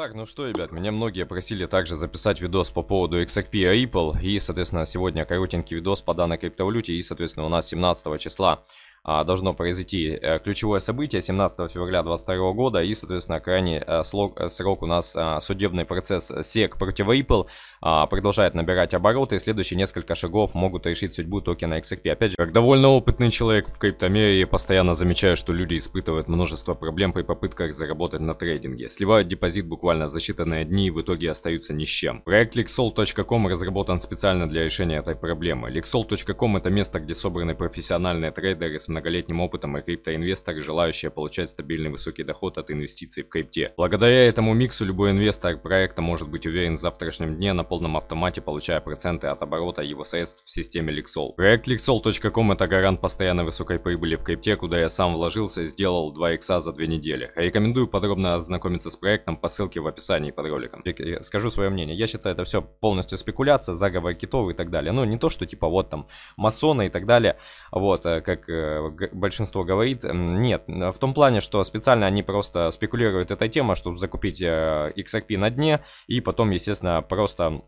Так, ну что, ребят, меня многие просили также записать видос по поводу XRP Apple, И, соответственно, сегодня коротенький видос по данной криптовалюте. И, соответственно, у нас 17 числа а, должно произойти э, ключевое событие 17 февраля 2022 года и, соответственно, крайний э, э, срок у нас а, судебный процесс SEC против Ripple а, продолжает набирать обороты и следующие несколько шагов могут решить судьбу токена XRP. Опять же, как довольно опытный человек в криптомире, постоянно замечаю, что люди испытывают множество проблем при попытках заработать на трейдинге. Сливают депозит буквально за считанные дни и в итоге остаются ни с чем. Проект Lixol.com разработан специально для решения этой проблемы. Lixol.com это место, где собраны профессиональные трейдеры с многолетним опытом и криптоинвестор, желающие получать стабильный высокий доход от инвестиций в крипте. Благодаря этому миксу любой инвестор проекта может быть уверен в завтрашнем дне на полном автомате, получая проценты от оборота его средств в системе Lixol. Проект Lixol.com это гарант постоянно высокой прибыли в крипте, куда я сам вложился и сделал 2 икса за 2 недели. Рекомендую подробно ознакомиться с проектом по ссылке в описании под роликом. Скажу свое мнение. Я считаю, это все полностью спекуляция, заговор китов и так далее. Ну, не то, что типа вот там масоны и так далее. Вот, э, как э, Э, большинство говорит. Нет, э, в том плане, что специально они просто спекулируют этой темой, чтобы закупить э, XRP на дне и потом, естественно, просто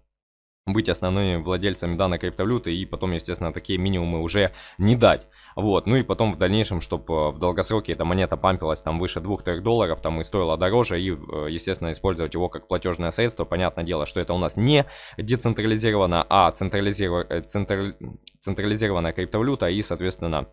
быть основными владельцами данной криптовалюты и потом, естественно, такие минимумы уже не дать. Вот, ну и потом в дальнейшем, чтобы в долгосроке эта монета пампилась там выше 2-3 долларов, там и стоила дороже, и, естественно, использовать его как платежное средство. Понятное дело, что это у нас не децентрализировано, а централизиров... центр... централизированная криптовалюта и, соответственно,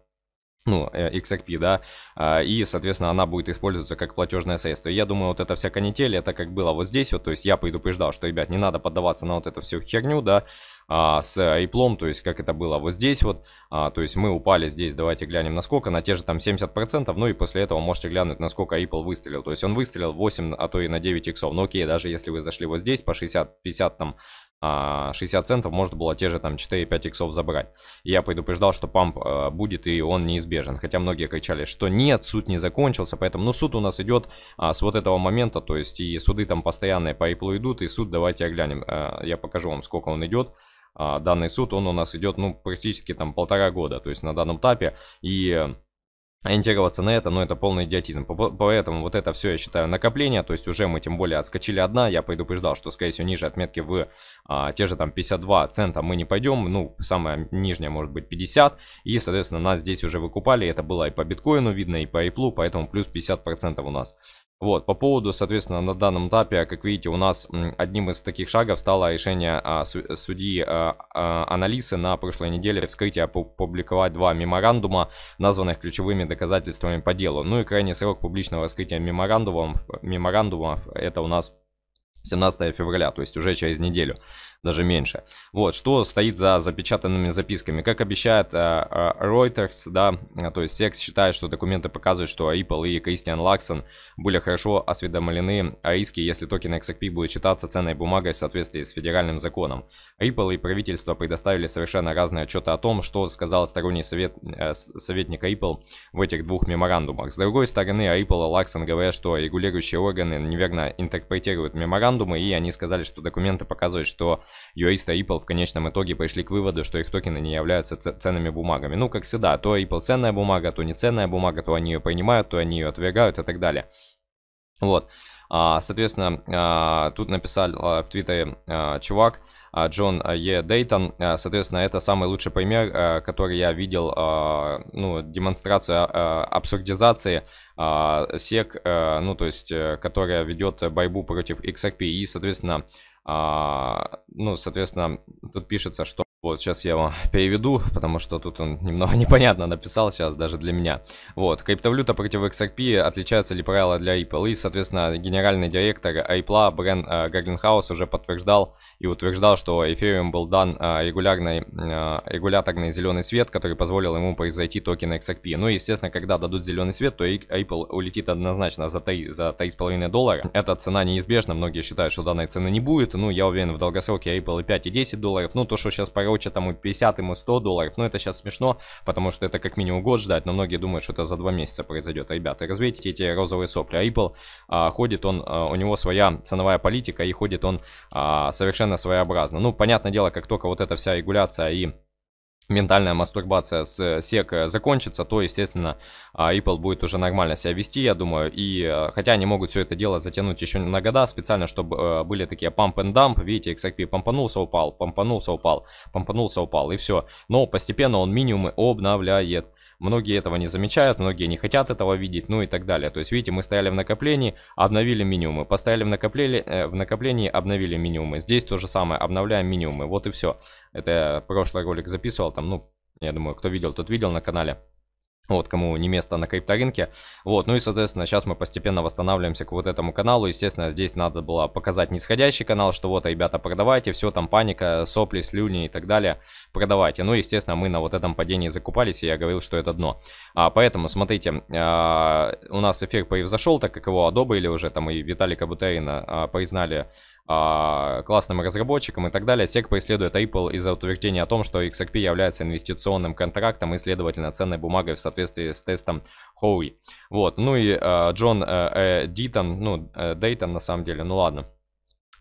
ну, э, XRP, да, а, и, соответственно, она будет использоваться как платежное средство. Я думаю, вот эта вся канитель, это как было вот здесь вот, то есть я предупреждал, что, ребят, не надо поддаваться на вот эту всю херню, да, а, с э, Apple, то есть как это было вот здесь вот, а, то есть мы упали здесь, давайте глянем на сколько, на те же там 70%, ну и после этого можете глянуть, насколько Apple выстрелил, то есть он выстрелил 8, а то и на 9 иксов, ну окей, даже если вы зашли вот здесь по 60-50 там 60 а, центов можно было те же там 4-5 иксов забрать. я предупреждал, что памп э, будет и он неизбежен. Хотя многие кричали, что нет, суд не закончился. Поэтому, ну, суд у нас идет а, с вот этого момента. То есть и суды там постоянные по иплу идут. И суд, давайте оглянем. Э, я покажу вам, сколько он идет. А, данный суд, он у нас идет, ну, практически там полтора года. То есть на данном этапе. И э, ориентироваться а, на это, но это полный идиотизм. Поэтому вот это все, я считаю, накопление, то есть уже мы тем более отскочили одна, я предупреждал, что, скорее всего, ниже отметки в а, те же там 52 цента мы не пойдем, ну, самая нижняя может быть 50, и, соответственно, нас здесь уже выкупали, это было и по биткоину видно, и по Apple, поэтому плюс 50% у нас. Вот, по поводу, соответственно, на данном этапе, как видите, у нас одним из таких шагов стало решение а, су судьи а, а, Аналисы на прошлой неделе вскрытия опубликовать два меморандума, названных ключевыми доказательствами по делу. Ну и крайний срок публичного вскрытия меморандумов, меморандумов это у нас 17 февраля, то есть уже через неделю, даже меньше. Вот, что стоит за запечатанными записками. Как обещает э, э Reuters, да, э, то есть секс считает, что документы показывают, что Ripple и Кристиан Лаксон были хорошо осведомлены о риске, если токен XRP будет считаться ценной бумагой в соответствии с федеральным законом. Ripple и правительство предоставили совершенно разные отчеты о том, что сказал сторонний совет, э, советник Ripple в этих двух меморандумах. С другой стороны, Ripple и Лаксон говорят, что регулирующие органы неверно интерпретируют меморандум, меморандума, и они сказали, что документы показывают, что юрист и Apple в конечном итоге пришли к выводу, что их токены не являются ценными бумагами. Ну, как всегда, то Apple ценная бумага, то не ценная бумага, то они ее понимают, то они ее отвергают и так далее. Вот. А, Соответственно, а, тут написал а, в Твиттере а, чувак Джон Е. Дейтон. Соответственно, это самый лучший пример, который я видел, ну, демонстрацию абсурдизации сек, ну, то есть, э, которая ведет борьбу против XRP. И, соответственно, ну, соответственно, тут пишется, что вот, сейчас я его переведу, потому что тут он немного непонятно написал сейчас даже для меня. Вот, криптовалюта против XRP, отличаются ли правила для Ripple? И, соответственно, генеральный директор Ripple Брэн э, уже подтверждал и утверждал, что Ethereum был дан э, регулярный, э, регуляторный зеленый свет, который позволил ему произойти токен XRP. Ну и, естественно, когда дадут зеленый свет, то Ripple улетит однозначно за 3, за 3,5 доллара. Эта цена неизбежна, многие считают, что данной цены не будет. Ну, я уверен, в долгосроке Ripple и 5, и 10 долларов. Ну, то, что сейчас порой короче, там и 50, и 100 долларов. Но ну, это сейчас смешно, потому что это как минимум год ждать, но многие думают, что это за 2 месяца произойдет. А, ребята, развейте эти розовые сопли. А Apple а, ходит он, а, у него своя ценовая политика, и ходит он а, совершенно своеобразно. Ну, понятное дело, как только вот эта вся регуляция и ментальная мастурбация с SEC э, э, закончится, то, естественно, а, Apple будет уже нормально себя вести, я думаю. И э, хотя они могут все это дело затянуть еще на года, специально, чтобы были такие памп and дамп Видите, XRP помпанулся, упал, помпанулся, упал, помпанулся, упал, и все. Но постепенно он минимумы обновляет. Многие этого не замечают, многие не хотят этого видеть, ну и так далее. То есть, видите, мы стояли в накоплении, обновили минимумы. постояли в, накоплении, э, в накоплении, обновили минимумы. Здесь то же самое, обновляем минимумы. Вот и все. Это я прошлый ролик записывал, там, ну, я думаю, кто видел, тот видел на канале вот, кому не место на крипторынке. Вот, ну и, соответственно, сейчас мы постепенно восстанавливаемся к вот этому каналу. Естественно, здесь надо было показать нисходящий канал, что вот, ребята, продавайте, все, там паника, сопли, слюни и так далее, продавайте. Ну, естественно, мы на вот этом падении закупались, и я говорил, что это дно. А, поэтому, смотрите, а, у нас эфир превзошел, так как его одобрили уже, там и Виталика Бутерина а, признали а, классным разработчикам и так далее, SEC преследует Ripple из-за утверждения о том, что XRP является инвестиционным контрактом и, следовательно, ценной бумагой в соответствии с тестом Хоуи. Вот, ну и а, Джон э, э, Дитон, ну, э, Дейтон на самом деле, ну ладно.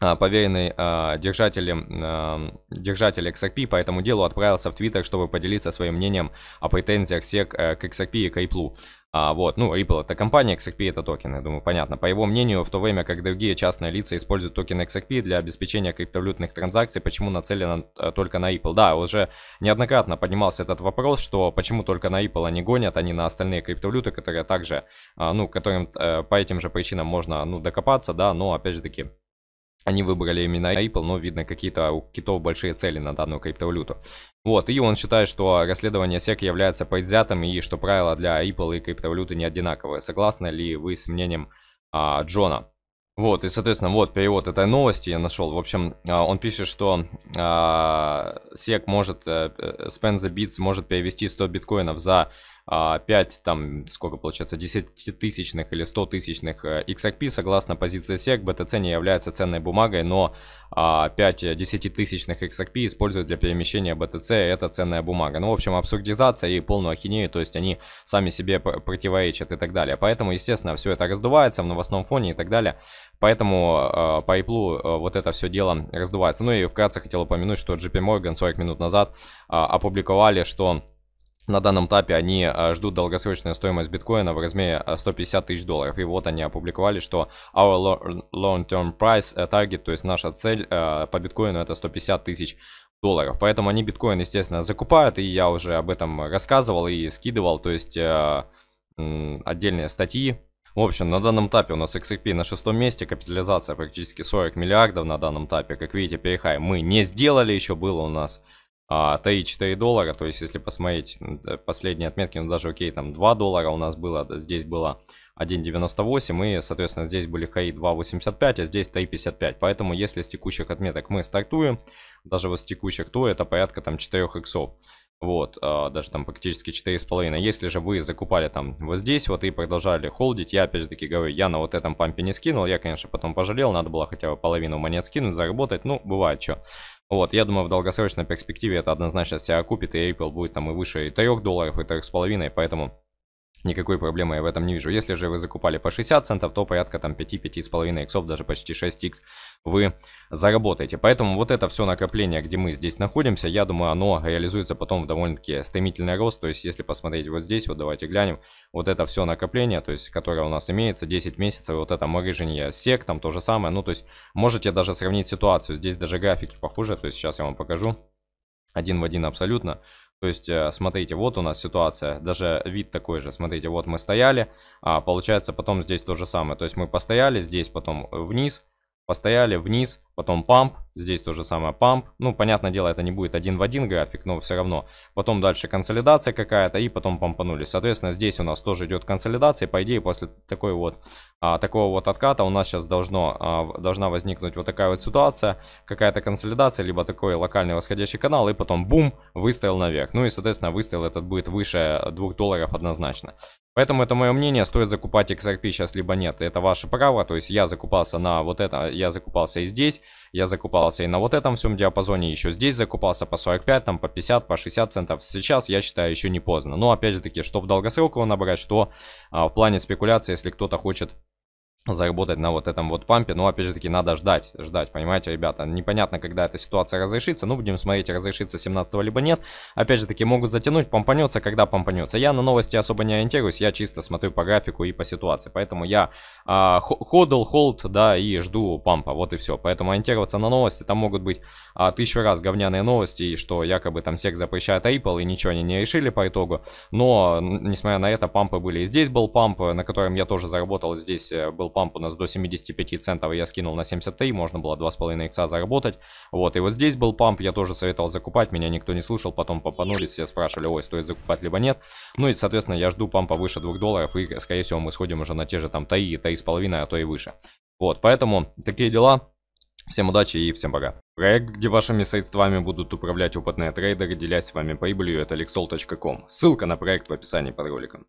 А, поверенный э, держателем, э, держатель XRP по этому делу отправился в Твиттер, чтобы поделиться своим мнением о претензиях SEC э, к XRP и к Ripple. А, вот, ну, Ripple это компания, XRP это токены, я думаю, понятно. По его мнению, в то время как другие частные лица используют токены XRP для обеспечения криптовалютных транзакций, почему нацелено э, только на Ripple? Да, уже неоднократно поднимался этот вопрос, что почему только на Ripple они гонят, а не на остальные криптовалюты, которые также, ну, которым э, по этим же причинам можно, ну, докопаться, да, но, опять же таки, они выбрали именно Ripple, но видно какие-то у китов большие цели на данную криптовалюту. Вот, и он считает, что расследование SEC является предвзятым и что правила для Ripple и криптовалюты не одинаковые. Согласны ли вы с мнением а, Джона? Вот, и, соответственно, вот перевод этой новости я нашел. В общем, а, он пишет, что а, SEC может, э, э, Spend the Bits может перевести 100 биткоинов за 5, а, там, сколько получается, 10 тысячных или 100 тысячных XRP, э, согласно позиции SEC, BTC не является ценной бумагой, но 5 10 тысячных XRP используют для перемещения BTC, это ценная бумага. Ну, в общем, абсурдизация и полную ахинею, то есть они сами себе противоречат и так далее. Поэтому, естественно, все это раздувается в новостном фоне и так далее. Поэтому э, по Apple э, вот это все дело раздувается. Ну и вкратце хотел упомянуть, что JP Morgan 40 минут назад э, опубликовали, что на данном этапе они э, ждут долгосрочную стоимость биткоина в размере 150 э, тысяч долларов. И вот они опубликовали, что our long-term price э, target, то есть наша цель по биткоину это 150 тысяч долларов. Поэтому они биткоин, естественно, закупают, и я уже об этом рассказывал и скидывал, то есть отдельные статьи в общем, на данном этапе у нас XRP на шестом месте, капитализация практически 40 миллиардов на данном этапе. Как видите, перехай мы не сделали, еще было у нас а, 3-4 доллара, то есть если посмотреть последние отметки, ну даже окей, там 2 доллара у нас было, здесь было 1.98 и, соответственно, здесь были хаи 2.85, а здесь 3.55. Поэтому, если с текущих отметок мы стартуем, даже вот с текущих, то это порядка там 4 иксов. Вот, а, даже там практически 4,5. Если же вы закупали там вот здесь вот и продолжали холдить, я опять же таки говорю, я на вот этом пампе не скинул, я, конечно, потом пожалел, надо было хотя бы половину монет скинуть, заработать, ну, бывает что. Вот, я думаю, в долгосрочной перспективе это однозначно себя окупит, и Apple будет там и выше и 3 долларов, и 3,5, поэтому Никакой проблемы я в этом не вижу. Если же вы закупали по 60 центов, то порядка там 5-5,5 иксов, даже почти 6 икс вы заработаете. Поэтому вот это все накопление, где мы здесь находимся, я думаю, оно реализуется потом в довольно-таки стремительный рост. То есть, если посмотреть вот здесь, вот давайте глянем, вот это все накопление, то есть, которое у нас имеется, 10 месяцев, вот это морыжение сек, там то же самое. Ну, то есть, можете даже сравнить ситуацию. Здесь даже графики похуже. то есть, сейчас я вам покажу. Один в один абсолютно. То есть, э, смотрите, вот у нас ситуация, даже вид такой же. Смотрите, вот мы стояли, а получается потом здесь то же самое. То есть мы постояли здесь, потом э, вниз, постояли вниз, потом памп, здесь то же самое памп. Ну, понятное дело, это не будет один в один график, но все равно. Потом дальше консолидация какая-то и потом пампанулись. Соответственно, здесь у нас тоже идет консолидация. По идее, после такой вот, а, такого вот отката у нас сейчас должно, а, должна возникнуть вот такая вот ситуация. Какая-то консолидация, либо такой локальный восходящий канал и потом бум, выставил наверх. Ну и, соответственно, выстрел этот будет выше 2 долларов однозначно. Поэтому это мое мнение, стоит закупать XRP сейчас либо нет, это ваше право, то есть я закупался на вот это, я закупался и здесь, я закупался и на вот этом всем диапазоне, еще здесь закупался по 45, там по 50, по 60 центов. Сейчас, я считаю, еще не поздно. Но опять же таки, что в долгосрок он набрать, что а, в плане спекуляции, если кто-то хочет заработать на вот этом вот пампе. Но, опять же таки, надо ждать, ждать, понимаете, ребята. Непонятно, когда эта ситуация разрешится. Ну, будем смотреть, разрешится 17 го либо нет. Опять же таки, могут затянуть, помпанется, когда помпанется. Я на новости особо не ориентируюсь, я чисто смотрю по графику и по ситуации. Поэтому я а, ходл, холд, да, и жду пампа, вот и все. Поэтому ориентироваться на новости, там могут быть а, тысячу раз говняные новости, и что якобы там всех запрещает Apple, и ничего они не решили по итогу. Но, несмотря на это, пампы были. И здесь был памп, на котором я тоже заработал, здесь э, был памп у нас до 75 центов, я скинул на 70, и можно было 2,5 икса заработать. Вот, и вот здесь был памп, я тоже советовал закупать, меня никто не слушал, потом попанулись, все спрашивали, ой, стоит закупать либо нет. Ну и, соответственно, я жду пампа выше 2 долларов, и, скорее всего, мы сходим уже на те же там с половиной, а то и выше. Вот, поэтому такие дела. Всем удачи и всем пока. Проект, где вашими средствами будут управлять опытные трейдеры, делясь с вами прибылью, это lexol.com. Ссылка на проект в описании под роликом.